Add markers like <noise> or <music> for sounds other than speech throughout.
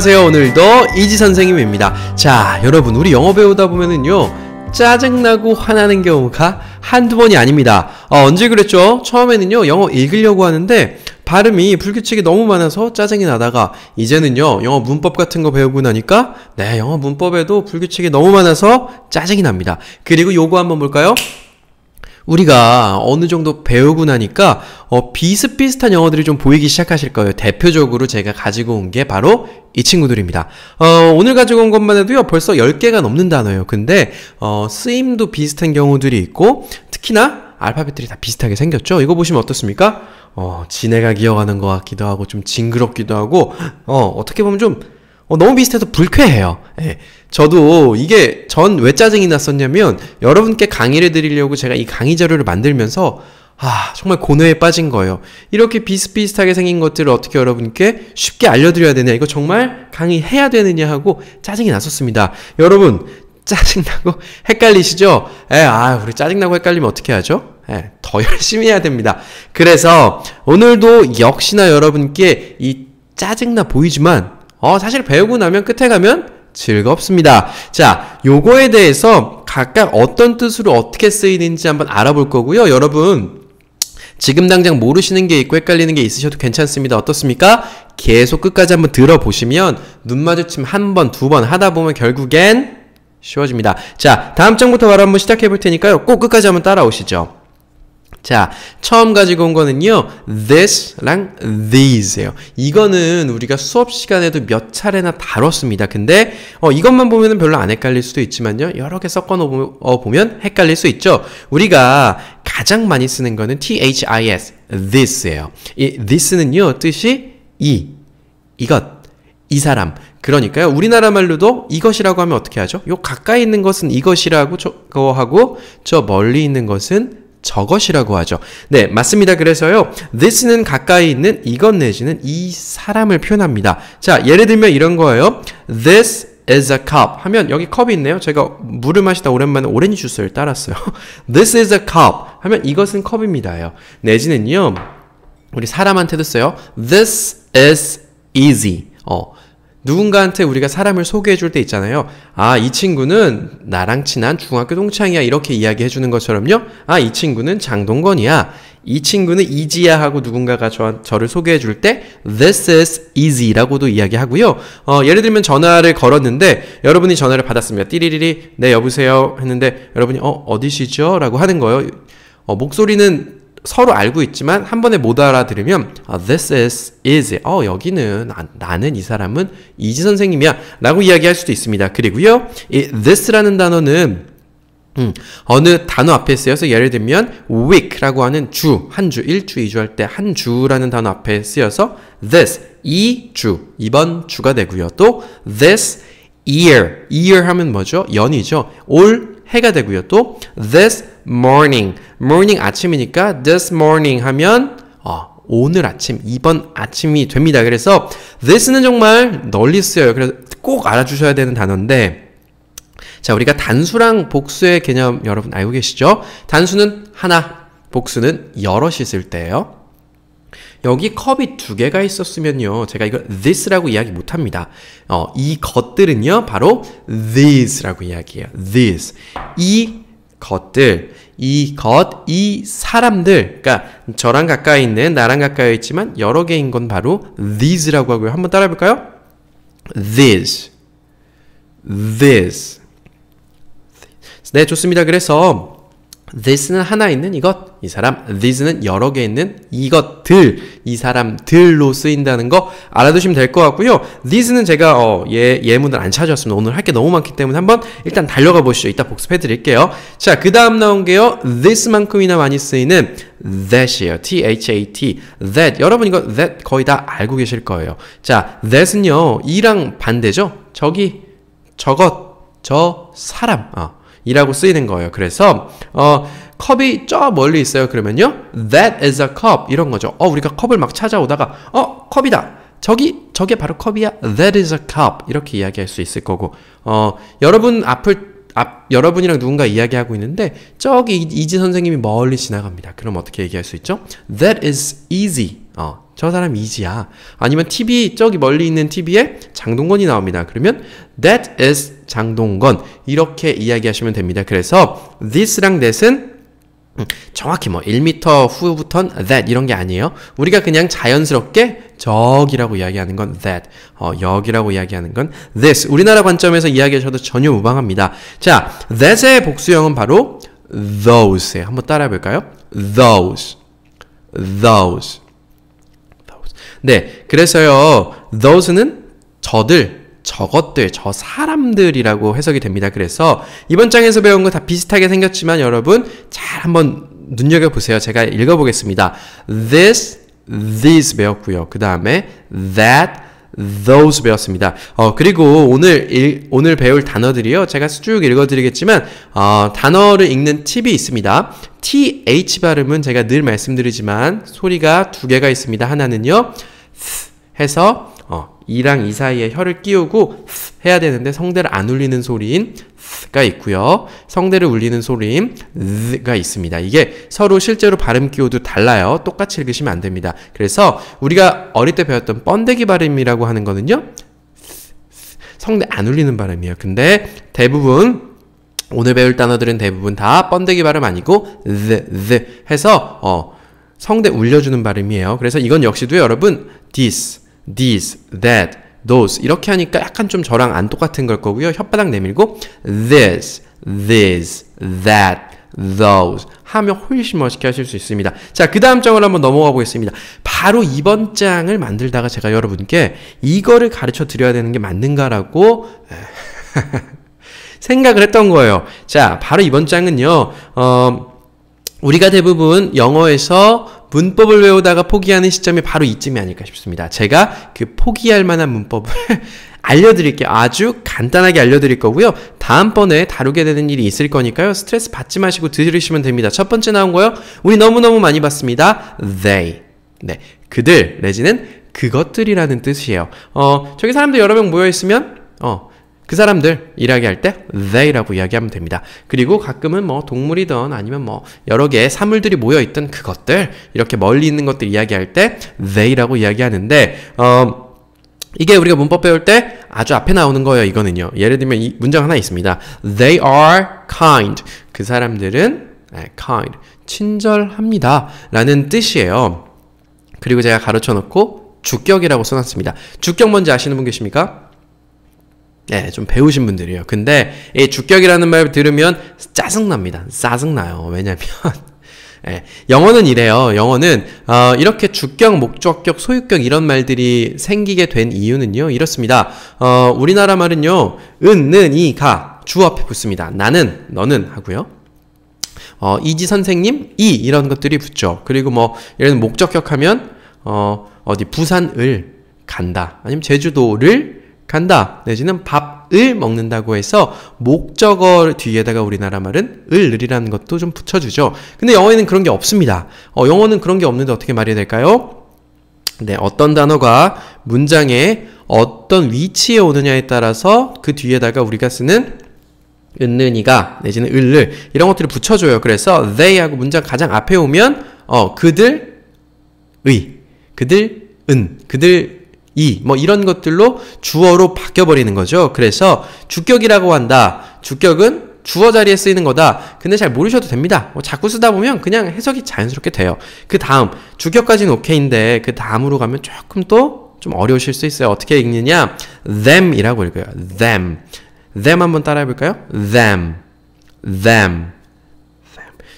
안녕하세요 오늘도 이지 선생님입니다 자 여러분 우리 영어 배우다 보면은요 짜증나고 화나는 경우가 한두 번이 아닙니다 어, 언제 그랬죠 처음에는요 영어 읽으려고 하는데 발음이 불규칙이 너무 많아서 짜증이 나다가 이제는요 영어 문법 같은 거 배우고 나니까 네 영어 문법에도 불규칙이 너무 많아서 짜증이 납니다 그리고 요거 한번 볼까요 우리가 어느 정도 배우고 나니까 어, 비슷비슷한 영어들이 좀 보이기 시작하실 거예요. 대표적으로 제가 가지고 온 게 바로 이 친구들입니다. 어, 오늘 가지고 온 것만 해도요, 벌써 10개가 넘는 단어예요. 근데, 어, 쓰임도 비슷한 경우들이 있고, 특히나 알파벳들이 다 비슷하게 생겼죠? 이거 보시면 어떻습니까? 어, 지네가 기억하는것 같기도 하고, 좀 징그럽기도 하고, 어, 어떻게 보면 좀, 어, 너무 비슷해서 불쾌해요. 예, 저도 이게 전 왜 짜증이 났었냐면 여러분께 강의를 드리려고 제가 이 강의 자료를 만들면서 아, 정말 고뇌에 빠진 거예요. 이렇게 비슷비슷하게 생긴 것들을 어떻게 여러분께 쉽게 알려드려야 되냐, 이거 정말 강의해야 되느냐 하고 짜증이 났었습니다. 여러분, 짜증나고 <laughs> 헷갈리시죠? 에, 예, 아, 우리 짜증나고 헷갈리면 어떻게 하죠? 에, 예, 더 <laughs> 열심히 해야 됩니다. 그래서 오늘도 역시나 여러분께 이 짜증나 보이지만, 어, 사실 배우고 나면 끝에 가면 즐겁습니다. 자, 요거에 대해서 각각 어떤 뜻으로 어떻게 쓰이는지 한번 알아볼 거고요. 여러분, 지금 당장 모르시는 게 있고 헷갈리는 게 있으셔도 괜찮습니다. 어떻습니까? 계속 끝까지 한번 들어보시면 눈 마주침 한 번, 두 번 하다 보면 결국엔 쉬워집니다. 자, 다음 장부터 바로 한번 시작해 볼 테니까요. 꼭 끝까지 한번 따라오시죠. 자, 처음 가지고 온 거는요, this랑 these예요. 이거는 우리가 수업 시간에도 몇 차례나 다뤘습니다. 근데 어, 이것만 보면 별로 안 헷갈릴 수도 있지만요, 여러 개 섞어 놓으면 어, 헷갈릴 수 있죠. 우리가 가장 많이 쓰는 거는 this예요. this예요. 이 this는요, 뜻이 이, 이것, 이 사람. 그러니까요. 우리나라 말로도 이것이라고 하면 어떻게 하죠? 요 가까이 있는 것은 이것이라고 저거 하고 저 멀리 있는 것은 저것이라고 하죠. 네, 맞습니다. 그래서요, this는 가까이 있는 이것 내지는 이 사람을 표현합니다. 자, 예를 들면 이런 거예요. This is a cup 하면 여기 컵이 있네요. 제가 물을 마시다 오랜만에 오렌지 주스를 따랐어요. <laughs> This is a cup 하면 이것은 컵입니다 내지는요, 우리 사람한테도 써요. This is easy. 어, 누군가한테 우리가 사람을 소개해 줄 때 있잖아요. 아, 이 친구는 나랑 친한 중학교 동창이야. 이렇게 이야기해 주는 것처럼요. 아, 이 친구는 장동건이야. 이 친구는 이지야 하고 누군가가 저, 저를 소개해 줄 때 this is easy라고도 이야기하고요. 어, 예를 들면 전화를 걸었는데 여러분이 전화를 받았습니다. 띠리리리. 네, 여보세요. 했는데 여러분이 어, 어디시죠? 라고 하는 거예요. 어, 목소리는 서로 알고 있지만 한 번에 못 알아들으면 아, this is is 어 여기는 아, 나, 는이 사람은 이지 선생님이야라고 이야기할 수도 있습니다. 그리고요 이 this라는 단어는 음, 어느 단어 앞에 쓰여서 예를 들면 week라고 하는 주, 한 주, 일 주 이 주 할 때 한 주라는 단어 앞에 쓰여서 this, 이 주, 이번 주가 되고요. 또 this year, year 하면 뭐죠? 연이죠. 올 해가 되고요. 또 this morning. morning 아침이니까 this morning 하면 어, 오늘 아침, 이번 아침이 됩니다. 그래서 this는 정말 널리 쓰여요. 그래서 꼭 알아주셔야 되는 단어인데 자, 우리가 단수랑 복수의 개념 여러분 알고 계시죠? 단수는 하나, 복수는 여럿이 있을 때예요. 여기 컵이 두 개가 있었으면요. 제가 이걸 this라고 이야기 못 합니다. 어, 이 것들은요. 바로 these라고 이야기해요. t h i s 이 것들. 이 것, 이 사람들, 그러니까 저랑 가까이 있는, 나랑 가까이 있지만 여러 개인 건 바로 these라고 하고요. 한번 따라해 볼까요? t h e s t h e s 네, 좋습니다. 그래서 this는 하나 있는 이것, 이 사람, t h i s 는 여러 개 있는 이것들, 이 사람들로 쓰인다는 거 알아두시면 될 것 같고요. t h i s 는 제가 어, 예, 예문을 안 찾았습니다. 오늘 할 게 너무 많기 때문에 한번 일단 달려가 보시죠. 이따 복습해 드릴게요. 자, 그 다음 나온 게요. this만큼이나 많이 쓰이는 that이에요. t-h-a-t, that. 여러분 이거 that 거의 다 알고 계실 거예요. 자, that은요. 이랑 반대죠? 저기, 저것, 저 사람, 아, 이라고 쓰이는 거예요. 그래서 어, 컵이 저 멀리 있어요. 그러면요. That is a cup 이런 거죠. 어 우리가 컵을 막 찾아오다가 어 컵이다. 저기 저게 바로 컵이야. That is a cup 이렇게 이야기할 수 있을 거고 어 여러분 앞을 앞 여러분이랑 누군가 이야기하고 있는데 저기 이지 선생님이 멀리 지나갑니다. 그럼 어떻게 얘기할 수 있죠? That is easy. 어, 저 사람 이지야. 아니면 TV 저기 멀리 있는 TV에 장동건이 나옵니다. 그러면 that is 장동건 이렇게 이야기하시면 됩니다. 그래서 this랑 that은 정확히 뭐 1m 후부터 that 이런 게 아니에요. 우리가 그냥 자연스럽게 저기라고 이야기하는 건 that, 어, 여기라고 이야기하는 건 this. 우리나라 관점에서 이야기하셔도 전혀 무방합니다. 자, that의 복수형은 바로 those예요. 한번 따라해볼까요? those, those, those. 네, 그래서요, those는 저들, 저것들, 저 사람들이라고 해석이 됩니다. 그래서 이번 장에서 배운 거 다 비슷하게 생겼지만 여러분 잘 한번 눈여겨보세요. 제가 읽어보겠습니다. This, these 배웠고요. 그 다음에 that, those 배웠습니다. 어, 그리고 오늘 일, 오늘 배울 단어들이요. 제가 쭉 읽어드리겠지만 어, 단어를 읽는 팁이 있습니다. th 발음은 제가 늘 말씀드리지만 소리가 두 개가 있습니다. 하나는요. th 해서 이랑 이 사이에 혀를 끼우고 해야 되는데 성대를 안 울리는 소리인 가 있고요. 성대를 울리는 소리인 가 있습니다. 이게 서로 실제로 발음 기호도 달라요. 똑같이 읽으시면 안 됩니다. 그래서 우리가 어릴 때 배웠던 번데기 발음이라고 하는 거는요. 성대 안 울리는 발음이에요. 근데 대부분 오늘 배울 단어들은 대부분 다 번데기 발음 아니고 z z 해서 어 성대 울려주는 발음이에요. 그래서 이건 역시도 여러분 this these, that, those 이렇게 하니까 약간 좀 저랑 안 똑같은 걸 거고요. 혓바닥 내밀고 this, this, that, those 하면 훨씬 멋있게 하실 수 있습니다. 자, 그 다음 장으로 한번 넘어가 보겠습니다. 바로 이번 장을 만들다가 제가 여러분께 이거를 가르쳐 드려야 되는 게 맞는가라고 <laughs> 생각을 했던 거예요. 자, 바로 이번 장은요. 어, 우리가 대부분 영어에서 문법을 외우다가 포기하는 시점이 바로 이쯤이 아닐까 싶습니다. 제가 그 포기할 만한 문법을 <laughs> 알려드릴게요. 아주 간단하게 알려드릴 거고요. 다음번에 다루게 되는 일이 있을 거니까요. 스트레스 받지 마시고 들으시면 됩니다. 첫 번째 나온 거요. 우리 너무너무 많이 봤습니다. they. 네. 그들, 내지는 그것들이라는 뜻이에요. 어, 저기 사람들 여러 명 모여있으면, 어, 그 사람들 이야기할 때 they라고 이야기하면 됩니다. 그리고 가끔은 뭐 동물이든 아니면 뭐 여러 개의 사물들이 모여 있던 그것들 이렇게 멀리 있는 것들 이야기할 때 they라고 이야기하는데 어 이게 우리가 문법 배울 때 아주 앞에 나오는 거예요, 이거는요. 예를 들면 이 문장 하나 있습니다. They are kind. 그 사람들은 네, kind. 친절합니다. 라는 뜻이에요. 그리고 제가 가르쳐 놓고 주격이라고 써놨습니다. 주격 뭔지 아시는 분 계십니까? 네, 좀 배우신 분들이에요. 근데 이 주격이라는 말 들으면 짜증납니다. 짜증나요. 왜냐면 <laughs> 예, 영어는 이래요. 영어는 어, 이렇게 주격, 목적격, 소유격 이런 말들이 생기게 된 이유는요. 이렇습니다. 어, 우리나라 말은요. 은, 는, 이, 가 주 앞에 붙습니다. 나는, 너는 하고요. 어, 이지 선생님, 이 이런 것들이 붙죠. 그리고 뭐 예를 목적격 하면 어, 어디 부산을 간다. 아니면 제주도를 간다 내지는 밥을 먹는다고 해서 목적어 뒤에다가 우리나라 말은 을을이라는 것도 좀 붙여주죠. 근데 영어에는 그런 게 없습니다. 어, 영어는 그런 게 없는데 어떻게 말해야 될까요? 네, 어떤 단어가 문장에 어떤 위치에 오느냐에 따라서 그 뒤에다가 우리가 쓰는 은는이가 내지는 을을 이런 것들을 붙여줘요. 그래서 they하고 문장 가장 앞에 오면 어 그들의 그들은 그들 이, 뭐 이런 것들로 주어로 바뀌어버리는 거죠. 그래서 주격이라고 한다. 주격은 주어 자리에 쓰이는 거다. 근데 잘 모르셔도 됩니다. 뭐 자꾸 쓰다 보면 그냥 해석이 자연스럽게 돼요. 그 다음, 주격까지는 오케이인데, 그 다음으로 가면 조금 또 좀 어려우실 수 있어요. 어떻게 읽느냐? them 이라고 읽어요. them. them 한번 따라 해볼까요? them. them.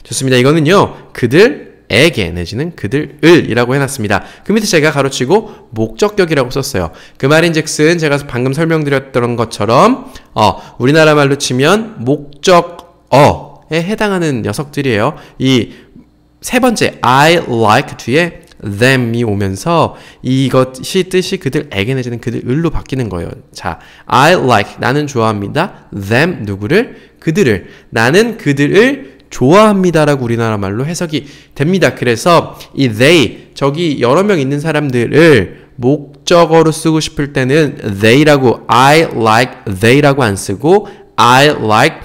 좋습니다. 이거는요, 그들, 에게 내지는 그들을이라고 해놨습니다. 그 밑에 제가 가로치고 목적격이라고 썼어요. 그 말인즉슨 제가 방금 설명드렸던 것처럼 어, 우리나라 말로 치면 목적어에 해당하는 녀석들이에요. 이 세 번째 I like 뒤에 them이 오면서 이것이 뜻이 그들에게 내지는 그들을로 바뀌는 거예요. 자, I like 나는 좋아합니다. them 누구를 그들을 나는 그들을 좋아합니다라고 우리나라 말로 해석이 됩니다. 그래서 이 they 저기 여러 명 있는 사람들을 목적어로 쓰고 싶을 때는 they라고 I like they라고 안 쓰고 I like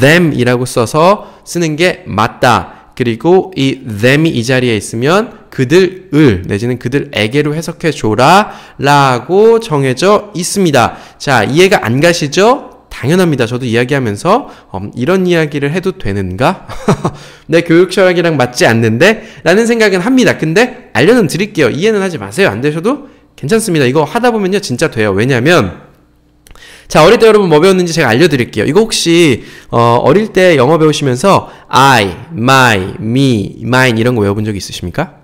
them이라고 써서 쓰는 게 맞다. 그리고 이 them이 이 자리에 있으면 그들을 내지는 그들에게로 해석해 줘라 라고 정해져 있습니다. 자, 이해가 안 가시죠? 당연합니다. 저도 이야기하면서 음, 이런 이야기를 해도 되는가? <laughs> 내 교육 철학이랑 맞지 않는데? 라는 생각은 합니다. 근데 알려는 드릴게요. 이해는 하지 마세요. 안 되셔도 괜찮습니다. 이거 하다 보면요. 진짜 돼요. 왜냐면 자, 어릴 때 여러분 뭐 배웠는지 제가 알려드릴게요. 이거 혹시, 어, 릴때 영어 배우시면서 I, my, me, mine 이런 거 외워본 적 있으십니까?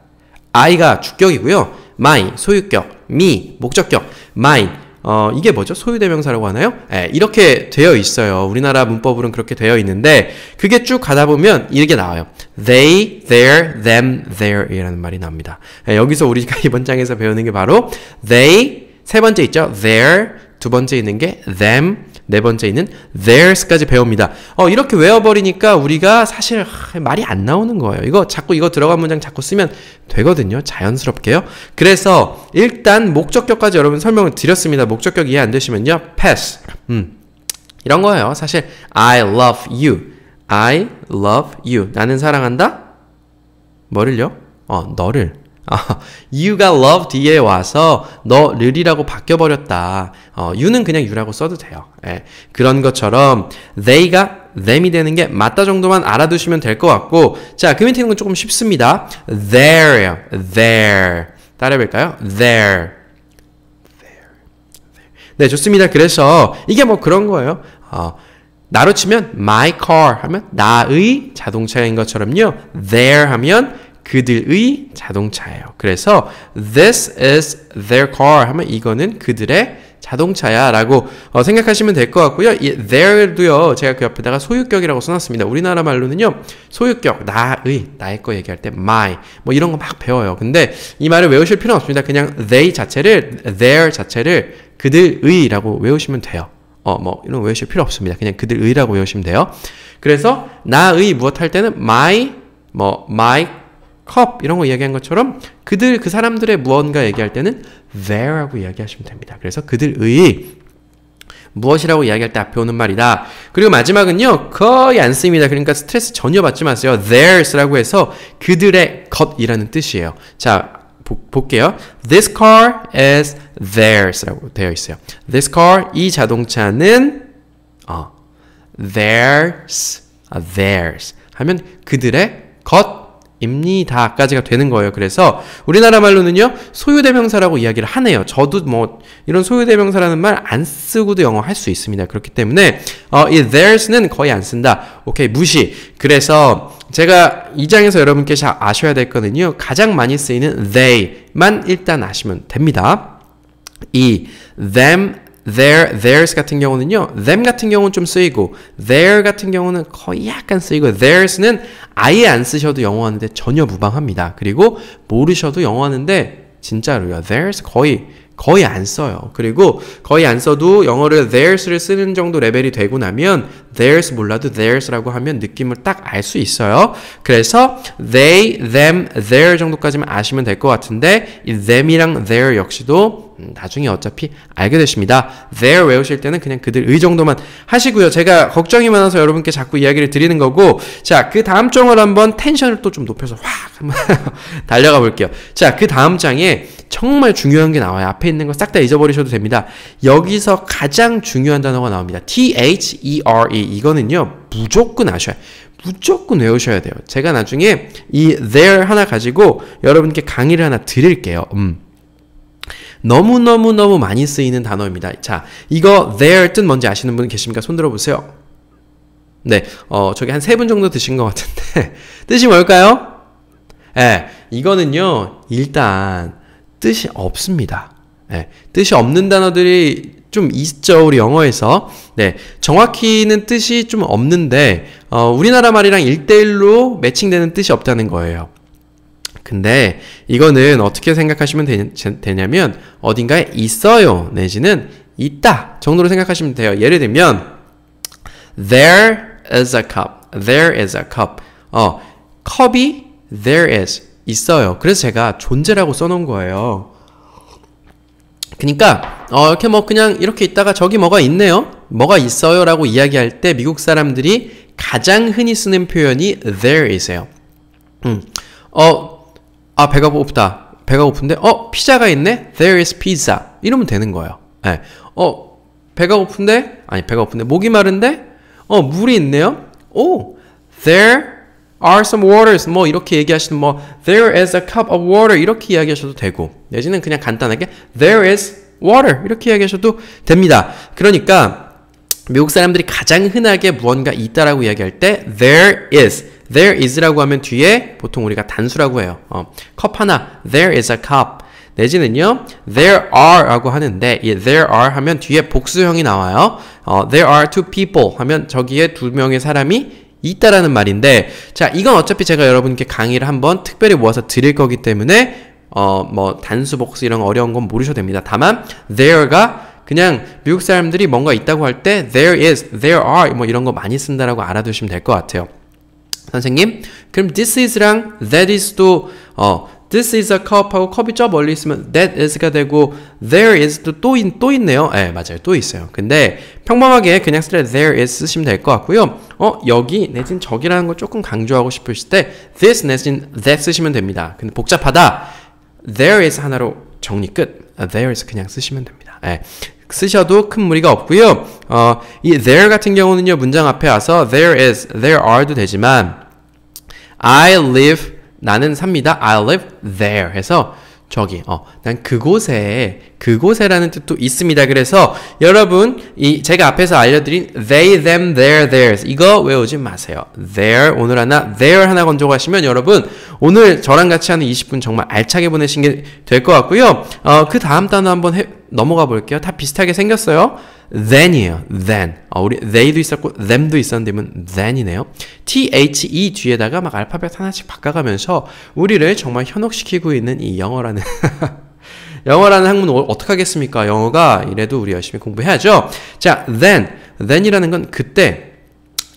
I가 주격이고요. my, 소유격, me, 목적격, mine, 어, 이게 뭐죠? 소유대명사라고 하나요? 예, 이렇게 되어 있어요. 우리나라 문법으로는 그렇게 되어 있는데 그게 쭉 가다 보면 이게 나와요. they, their, them, their 이라는 말이 나옵니다. 예, 여기서 우리가 <laughs> 이번 장에서 배우는 게 바로 they 세 번째 있죠? their 두 번째 있는 게 them 네 번째 는 theirs까지 배웁니다. 어, 이렇게 외워버리니까 우리가 사실 하, 말이 안 나오는 거예요. 이거 자꾸 이거 들어간 문장 자꾸 쓰면 되거든요. 자연스럽게요. 그래서 일단 목적격까지 여러분 설명을 드렸습니다. 목적격 이해 안 되시면요. pass. 음. 이런 거예요. 사실 I love you. I love you. 나는 사랑한다. 뭐를요? 어, 너를. 어, you가 love 뒤에 와서 너 릴이라고 바뀌어버렸다. 어, you는 그냥 you라고 써도 돼요. 예, 그런 것처럼 they가 them이 되는 게 맞다 정도만 알아두시면 될 것 같고 자, 그 밑에 있는 건 조금 쉽습니다. their, their 따라해볼까요? their 네, 좋습니다. 그래서 이게 뭐 그런 거예요. 어, 나로 치면 my car 하면 나의 자동차인 것처럼요. their 하면 그들의 자동차예요. 그래서 this is their car 하면 이거는 그들의 자동차야 라고 어, 생각하시면 될 것 같고요. their도요. 제가 그 옆에다가 소유격이라고 써놨습니다. 우리나라 말로는요. 소유격, 나의, 나의 거 얘기할 때 my 뭐 이런 거 막 배워요. 근데 이 말을 외우실 필요는 없습니다. 그냥 they 자체를, their 자체를 그들의 라고 외우시면 돼요. 어, 뭐, 이런 거 외우실 필요 없습니다. 그냥 그들의라고 외우시면 돼요. 그래서, 나의 무엇 할 때는 my, 뭐, my 컵 이런 거 이야기한 것처럼 그들 그 사람들의 무언가 얘기할 때는 their라고 이야기하시면 됩니다. 그래서 그들의 무엇이라고 이야기할 때 앞에 오는 말이다. 그리고 마지막은요, 거의 안 씁니다. 그러니까 스트레스 전혀 받지 마세요. theirs라고 해서 그들의 것이라는 뜻이에요. 자, 보, 볼게요. This car is theirs라고 되어 있어요. This car, 이 자동차는, 어, theirs, 아, theirs. 하면 그들의 것, 입니다까지가 되는 거예요. 그래서 우리나라 말로는요 소유대명사라고 이야기를 하네요. 저도 뭐 이런 소유대명사라는 말 안 쓰고도 영어 할 수 있습니다. 그렇기 때문에 어, 이 t h e r s 는 거의 안 쓴다. 오케이 무시. 그래서 제가 이 장에서 여러분께 잘 아셔야 될 거는요 가장 많이 쓰이는 they만 일단 아시면 됩니다. 이 them t h e r e theirs 같은 경우는요, them 같은 경우는 좀 쓰이고, t h e r e 같은 경우는 거의 약간 쓰이고, theirs는 아예 안 쓰셔도 영어하는데 전혀 무방합니다. 그리고 모르셔도 영어하는데 진짜로요, theirs 거의 거의 안 써요. 그리고 거의 안 써도 영어를 theirs를 쓰는 정도 레벨이 되고 나면 theirs 몰라도 theirs라고 하면 느낌을 딱 알 수 있어요. 그래서 they, them, their 정도까지만 아시면 될 것 같은데 이 them이랑 their 역시도 음, 나중에 어차피 알게 되십니다. There 외우실 때는 그냥 그들 의 정도만 하시고요. 제가 걱정이 많아서 여러분께 자꾸 이야기를 드리는 거고 자, 그 다음 장을 한번 텐션을 또 좀 높여서 확 한번 <laughs> 달려가 볼게요. 자, 그 다음 장에 정말 중요한 게 나와요. 앞에 있는 거 싹 다 잊어버리셔도 됩니다. 여기서 가장 중요한 단어가 나옵니다. T-H-E-R-E e. 이거는요. 무조건 아셔야 무조건 외우셔야 돼요. 제가 나중에 이 there 하나 가지고 여러분께 강의를 하나 드릴게요. 음. 너무너무너무 많이 쓰이는 단어입니다. 자, 이거 there 뜻 뭔지 아시는 분 계십니까? 손 들어보세요. 네, 어, 저기 한 세 분 정도 드신 것 같은데. <laughs> 뜻이 뭘까요? 예, 네, 이거는요, 일단 뜻이 없습니다. 예, 네, 뜻이 없는 단어들이 좀 있죠 우리 영어에서 네 정확히는 뜻이 좀 없는데 어, 우리나라 말이랑 일대일로 매칭되는 뜻이 없다는 거예요 근데 이거는 어떻게 생각하시면 되, 냐면 어딘가에 있어요 내지는 있다 정도로 생각하시면 돼요. 예를 들면 there is a cup. there is a cup. 어, 컵이 there is 있어요. 그래서 제가 존재라고 써 놓은 거예요. 그러니까 어, 이렇게 뭐 그냥 이렇게 있다가 저기 뭐가 있네요. 뭐가 있어요라고 이야기할 때 미국 사람들이 가장 흔히 쓰는 표현이 there is예요. 음. 어, 아 배가 고프다. 배가 고픈데 어 피자가 있네. There is pizza. 이러면 되는 거예요. 네. 어 배가 고픈데 아니 배가 고픈데 목이 마른데 어 물이 있네요. 오 there are some waters 뭐 이렇게 얘기하시면 뭐 there is a cup of water 이렇게 이야기하셔도 되고 내지는 그냥 간단하게 there is water 이렇게 이야기하셔도 됩니다. 그러니까 미국 사람들이 가장 흔하게 무언가 있다라고 이야기할 때 there is, there is라고 하면 뒤에 보통 우리가 단수라고 해요. 어, 컵 하나, there is a cup. 내지는요, there are라고 하는데 이 there are 하면 뒤에 복수형이 나와요. 어, there are two people 하면 저기에 두 명의 사람이 있다라는 말인데 자 이건 어차피 제가 여러분께 강의를 한번 특별히 모아서 드릴 거기 때문에 어 뭐 단수 복수 이런 어려운 건 모르셔도 됩니다. 다만 there가 그냥 미국 사람들이 뭔가 있다고 할 때 there is, there are 뭐 이런 거 많이 쓴다라고 알아두시면 될 것 같아요. 선생님, 그럼 this is랑 that is도 어 this is a cup하고 컵이 저 멀리 있으면 that is가 되고 there is도 또, 있, 또 있네요. 예, 네, 맞아요. 또 있어요. 근데 평범하게 그냥 쓸때 there is 쓰시면 될 것 같고요. 어, 여기 내진 저기라는 걸 조금 강조하고 싶으실 때 this 내진 that 쓰시면 됩니다. 근데 복잡하다. there is 하나로 정리 끝. 아, there is 그냥 쓰시면 됩니다. 예. 쓰셔도 큰 무리가 없고요. 어, 이 there 같은 경우는요 문장 앞에 와서 there is, there are도 되지만 I live 나는 삽니다. I live there 해서 저기 어, 난 그곳에 그곳에라는 뜻도 있습니다. 그래서 여러분 이 제가 앞에서 알려드린 they, them, t h e r e theirs 이거 외우지 마세요. t h e r e 오늘 하나 t h e r e 하나 건져하시면 여러분 오늘 저랑 같이 하는 20분 정말 알차게 보내신 게 될 것 같고요. 어, 그 다음 단어 한번 해, 넘어가 볼게요. 다 비슷하게 생겼어요. t h e n 이에요 than. 어, 우리 they도 있었고 them도 있었는데 면 than이네요. the 뒤에다가 막 알파벳 하나씩 바꿔가면서 우리를 정말 현혹시키고 있는 이 영어라는 <laughs> 영어라는 학문 어떻게 하겠습니까? 영어가 이래도 우리 열심히 공부해야죠. 자, then then이라는 건 그때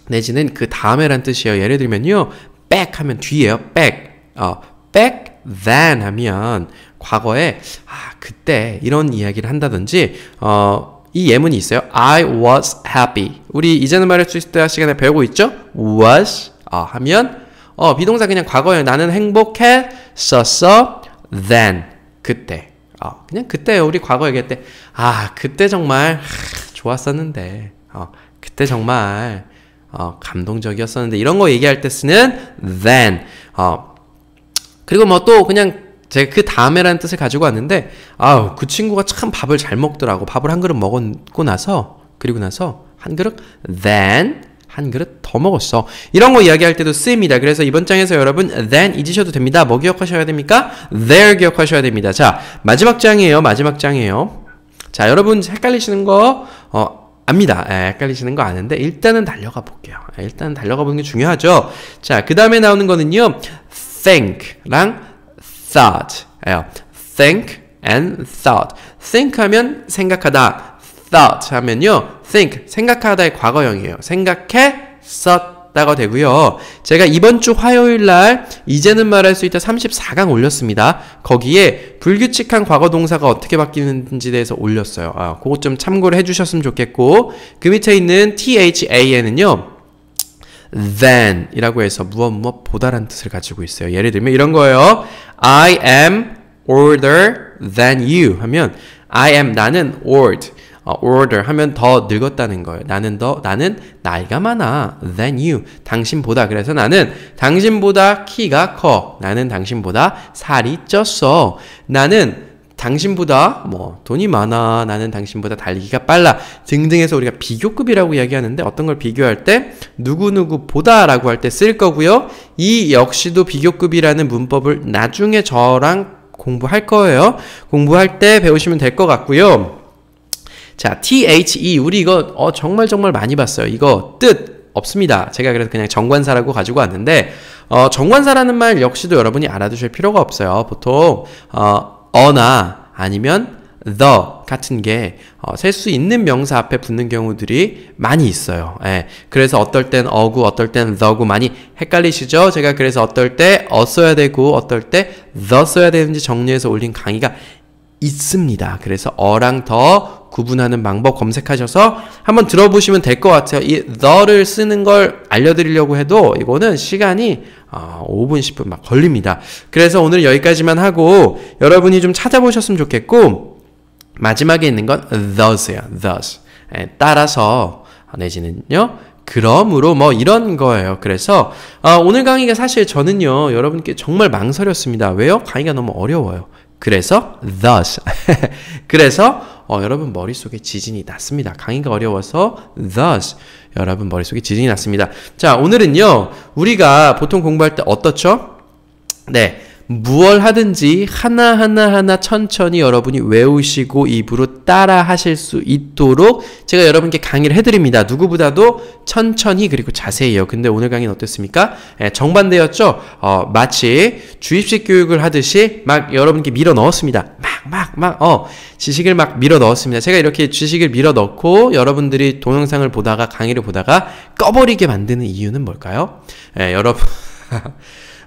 내지는 그 다음에란 뜻이에요. 예를 들면요, back 하면 뒤에요. back, 어, back than 하면 과거에 아 그때 이런 이야기를 한다든지 어이 예문이 있어요. I was happy. 우리 이제는 말할 수 있다 시간에 배우고 있죠? was 어, 하면 어, 비동사 그냥 과거예요. 나는 행복했었어 then 그때 어, 그냥 그때 우리 과거 얘기할 때아 그때 정말 하, 좋았었는데 어, 그때 정말 어, 감동적이었었는데 이런 거 얘기할 때 쓰는 then 어, 그리고 뭐 또 그냥 제가 그 다음에라는 뜻을 가지고 왔는데 아우 그 친구가 참 밥을 잘 먹더라고 밥을 한 그릇 먹고 나서 그리고 나서 한 그릇 than 한 그릇 더 먹었어. 이런 거 이야기할 때도 쓰입니다. 그래서 이번 장에서 여러분 than 잊으셔도 됩니다. 뭐 기억하셔야 됩니까? there 기억하셔야 됩니다. 자, 마지막 장이에요. 마지막 장이에요. 자, 여러분 헷갈리시는 거 어, 압니다. 에, 예, 헷갈리시는 거 아는데 일단은 달려가 볼게요. 예, 일단 달려가 보는 게 중요하죠. 자, 그 다음에 나오는 거는요. think랑 thought. 예. think and thought. think 하면 생각하다. thought 하면요. think 생각하다의 과거형이에요. 생각해 썼다가 되고요. 제가 이번 주 화요일 날 이제는 말할 수 있다 34강 올렸습니다. 거기에 불규칙한 과거 동사가 어떻게 바뀌는지 대해서 올렸어요. 아, 그것 좀 참고를 해 주셨으면 좋겠고 그 밑에 있는 THAN은요. than이라고 해서 무엇 무엇 보다라는 뜻을 가지고 있어요. 예를 들면 이런 거예요. I am older than you 하면 I am 나는 old 어, older 하면 더 늙었다는 거예요. 나는 더 나는 나이가 많아 than you 당신보다 그래서 나는 당신보다 키가 커 나는 당신보다 살이 쪘어 나는 당신보다 뭐 돈이 많아, 나는 당신보다 달리기가 빨라 등등해서 우리가 비교급이라고 이야기하는데 어떤 걸 비교할 때 누구누구보다라고 할 때 쓸 거고요. 이 역시도 비교급이라는 문법을 나중에 저랑 공부할 거예요. 공부할 때 배우시면 될 것 같고요. 자, THE 우리 이거 어, 정말 정말 많이 봤어요. 이거 뜻 없습니다. 제가 그래서 그냥 정관사라고 가지고 왔는데 어, 정관사라는 말 역시도 여러분이 알아두실 필요가 없어요. 보통 어, 어나 아니면 the 같은 게 셀수 어, 있는 명사 앞에 붙는 경우들이 많이 있어요. 예. 그래서 어떨 땐 어구, 어떨 땐 the고 많이 헷갈리시죠? 제가 그래서 어떨 때 어 써야 되고 어떨 때 the 써야 되는지 정리해서 올린 강의가 있습니다. 그래서 어랑 더 구분하는 방법 검색하셔서 한번 들어보시면 될 것 같아요. 이 the를 쓰는 걸 알려드리려고 해도 이거는 시간이 어, 5분, 10분 막 걸립니다. 그래서 오늘 여기까지만 하고 여러분이 좀 찾아보셨으면 좋겠고 마지막에 있는 건 thus예요. thus. 에, 예, 따라서 내지는요. 그러므로 뭐 이런 거예요. 그래서 어, 오늘 강의가 사실 저는요 여러분께 정말 망설였습니다. 왜요? 강의가 너무 어려워요. 그래서 thus <laughs> 그래서 어, 여러분 머릿속에 지진이 났습니다. 강의가 어려워서 thus 여러분 머릿속에 지진이 났습니다. 자, 오늘은요. 우리가 보통 공부할 때 어떻죠? 네. 무얼 하든지 하나하나 하나 천천히 여러분이 외우시고 입으로 따라 하실 수 있도록 제가 여러분께 강의를 해드립니다. 누구보다도 천천히 그리고 자세히요. 근데 오늘 강의는 어땠습니까? 예, 정반대였죠? 어, 마치 주입식 교육을 하듯이 막 여러분께 밀어 넣었습니다. 막 막, 막, 어, 지식을 막 밀어 넣었습니다. 제가 이렇게 지식을 밀어 넣고 여러분들이 동영상을 보다가 강의를 보다가 꺼버리게 만드는 이유는 뭘까요? 예, 여러분. <laughs>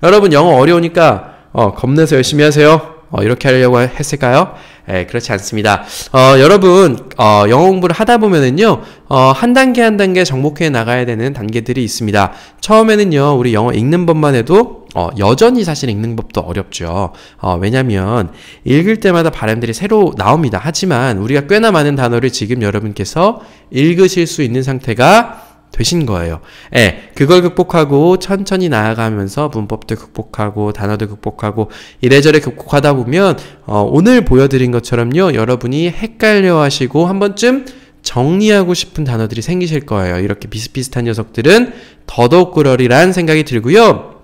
여러분 영어 어려우니까, 어, 겁내서 열심히 하세요. 어, 이렇게 하려고 했을까요? 예, 그렇지 않습니다. 어, 여러분, 어, 영어 공부를 하다 보면은요, 어, 한 단계 한 단계 정복해 나가야 되는 단계들이 있습니다. 처음에는요, 우리 영어 읽는 법만 해도, 어, 여전히 사실 읽는 법도 어렵죠. 어, 왜냐면, 읽을 때마다 발음들이 새로 나옵니다. 하지만, 우리가 꽤나 많은 단어를 지금 여러분께서 읽으실 수 있는 상태가 되신 거예요. 예, 그걸 극복하고 천천히 나아가면서 문법도 극복하고 단어도 극복하고 이래저래 극복하다 보면 어, 오늘 보여드린 것처럼요 여러분이 헷갈려 하시고 한 번쯤 정리하고 싶은 단어들이 생기실 거예요. 이렇게 비슷비슷한 녀석들은 더더욱 그러리란 생각이 들고요.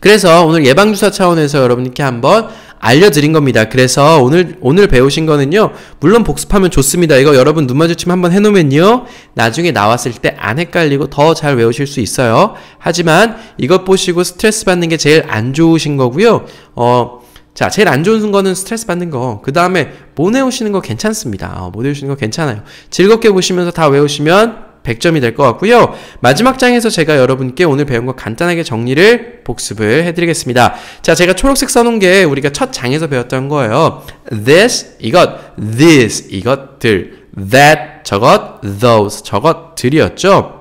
그래서 오늘 예방주사 차원에서 여러분께 한번 알려드린 겁니다. 그래서 오늘, 오늘 배우신 거는요, 물론 복습하면 좋습니다. 이거 여러분 눈마주치면 한번 해놓으면요, 나중에 나왔을 때 안 헷갈리고 더 잘 외우실 수 있어요. 하지만 이것 보시고 스트레스 받는 게 제일 안 좋으신 거고요, 어, 자, 제일 안 좋은 거는 스트레스 받는 거. 그 다음에 못 외우시는 거 괜찮습니다. 어, 못 외우시는 거 괜찮아요. 즐겁게 보시면서 다 외우시면 100점이 될 것 같고요. 마지막 장에서 제가 여러분께 오늘 배운 거 간단하게 정리를 복습을 해드리겠습니다. 자, 제가 초록색 써놓은 게 우리가 첫 장에서 배웠던 거예요. This, 이것, this, 이것들, that, 저것, those, 저것들이었죠.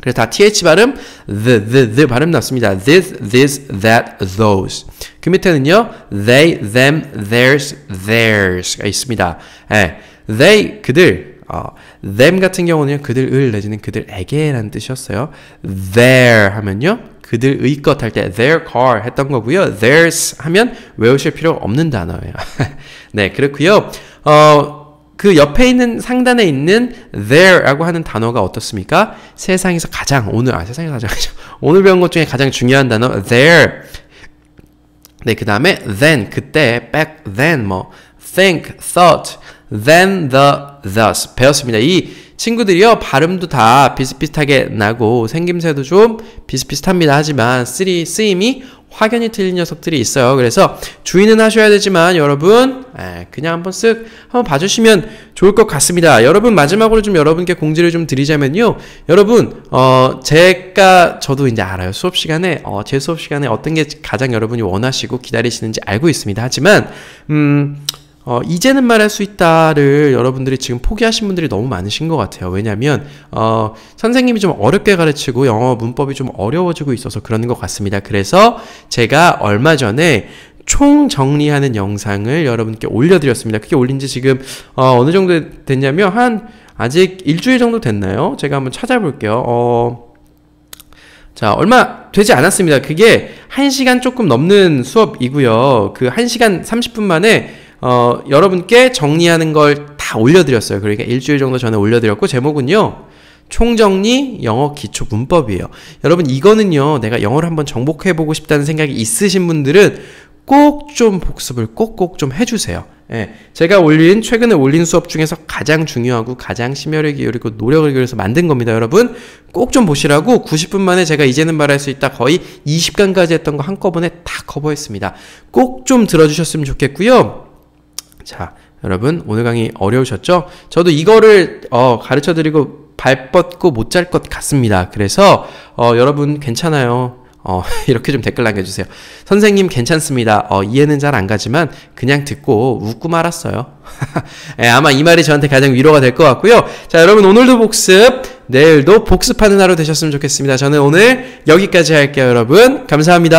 그래서 다 th 발음, the, the, the 발음 났습니다. this, this, that, those. 그 밑에는요, they, them, theirs, theirs가 있습니다. 예, they, 그들, 어, them 같은 경우는 그들을 내지는 그들에게라는 뜻이었어요. their 하면요. 그들의 것 할 때 their car 했던 거고요. theirs 하면 외우실 필요 없는 단어예요. <laughs> 네, 그렇고요. 어, 그 옆에 있는 상단에 있는 there라고 하는 단어가 어떻습니까? 세상에서 가장 오늘 아 세상에서 가장 <laughs> 오늘 배운 것 중에 가장 중요한 단어 there. 네, 그 다음에 then 그때 back then 뭐 think thought than the thus 배웠습니다. 이 친구들이요 발음도 다 비슷비슷하게 나고 생김새도 좀 비슷비슷합니다. 하지만 쓰리 쓰임이 확연히 틀린 녀석들이 있어요. 그래서 주의는 하셔야 되지만 여러분 그냥 한번 쓱 한번 봐주시면 좋을 것 같습니다. 여러분 마지막으로 좀 여러분께 공지를 좀 드리자면요. 여러분 어 제가 저도 이제 알아요. 수업 시간에 어제 수업 시간에 어떤 게 가장 여러분이 원하시고 기다리시는지 알고 있습니다. 하지만 음 어, 이제는 말할 수 있다를 여러분들이 지금 포기하신 분들이 너무 많으신 것 같아요. 왜냐하면 어, 선생님이 좀 어렵게 가르치고 영어 문법이 좀 어려워지고 있어서 그러는 것 같습니다. 그래서 제가 얼마 전에 총 정리하는 영상을 여러분께 올려드렸습니다. 그게 올린 지 지금 어, 느 정도 됐냐면 한 아직 일주일 정도 됐나요? 제가 한번 찾아볼게요. 어, 자 얼마 되지 않았습니다. 그게 1시간 조금 넘는 수업이고요. 그 1시간 30분 만에 어, 여러분께 정리하는 걸 다 올려드렸어요. 그러니까 일주일 정도 전에 올려드렸고 제목은요. 총정리 영어 기초 문법이에요. 여러분 이거는요. 내가 영어를 한번 정복해 보고 싶다는 생각이 있으신 분들은 꼭 좀 복습을 꼭 꼭 좀 해주세요. 예, 제가 올린 최근에 올린 수업 중에서 가장 중요하고 가장 심혈을 기울이고 노력을 기울여서 만든 겁니다, 여러분. 꼭 좀 보시라고 90분 만에 제가 이제는 말할 수 있다 거의 20강까지 했던 거 한꺼번에 다 커버했습니다. 꼭 좀 들어주셨으면 좋겠고요. 자, 여러분 오늘 강의 어려우셨죠? 저도 이거를 어, 가르쳐 드리고 발 뻗고 못 잘 것 같습니다. 그래서 어, 여러분 괜찮아요. 어, <laughs> 이렇게 좀 댓글 남겨주세요. 선생님 괜찮습니다. 어, 이해는 잘 안 가지만 그냥 듣고 웃고 말았어요. <laughs> 예, 아마 이 말이 저한테 가장 위로가 될 것 같고요. 자, 여러분 오늘도 복습, 내일도 복습하는 하루 되셨으면 좋겠습니다. 저는 오늘 여기까지 할게요, 여러분. 감사합니다.